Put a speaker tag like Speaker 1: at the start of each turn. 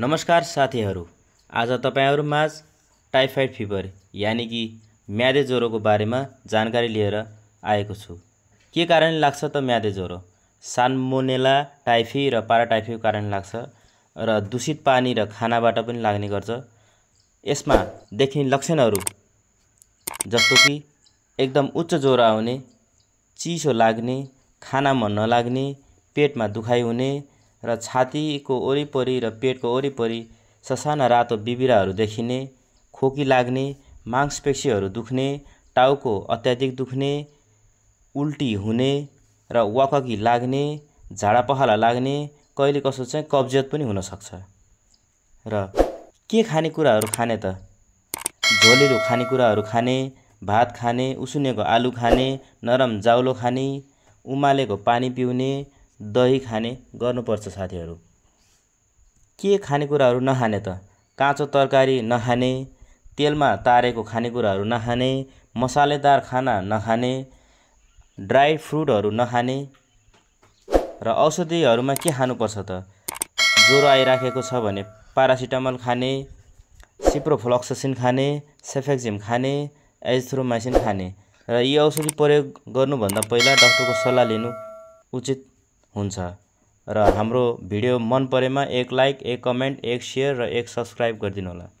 Speaker 1: नमस्कार साथीहरू आज तपाईँहरूमाझ टाइफाइड फिभर यानि कि म्यादे ज्वरोको बारेमा जानकारी लिएर आएको छु के कारण लाग्छ त म्यादे ज्वरो सानमोनेला टाइफी र पाराटाइफीको कारण लाग्छ र दूषित पानी र खानाबाट पनि लाग्ने गर्छ यसमा देखिने लक्षणहरू जस्तो कि एकदम उच्च ज्वरो आउने चिसो लाग्ने खानामा नलाग्ने पेटमा दुखाइ हुने र छातीको वरिपरि र पेटको वरिपरि ससाना रातो बिबिराहरू देखिने खोकी लाग्ने मांसपेक्षीहरू दुख्ने टाउको अत्याधिक दुख्ने उल्टी हुने र वाकी लाग्ने झाडापहाला लाग्ने कहिले कसो चाहिँ कब्जियत पनि हुनसक्छ र के खानेकुराहरू खाने त झोलेहरू खानेकुराहरू खाने भात खाने उसुनेको आलु खाने नरम जाउलो खाने उमालेको पानी पिउने दही खाने गर्नुपर्छ साथीहरू के खानेकुराहरू नखाने त काँचो तरकारी नखाने तेलमा तारेको खानेकुराहरू नखाने मसालेदार खाना नखाने ड्राई फ्रुटहरू नखाने र औषधिहरूमा के खानुपर्छ त ज्वरो आइराखेको छ भने पारासिटामल खाने सिप्रोफ्लोक्ससिन खाने सेफेक्जिम खाने एजथ्रोमाइसिन खाने र यी औषधि प्रयोग गर्नुभन्दा पहिला डाक्टरको सल्लाह लिनु उचित हुन्छ र हाम्रो भिडियो मन परेमा एक लाइक एक कमेन्ट एक सेयर र एक सब्सक्राइब गरिदिनु होला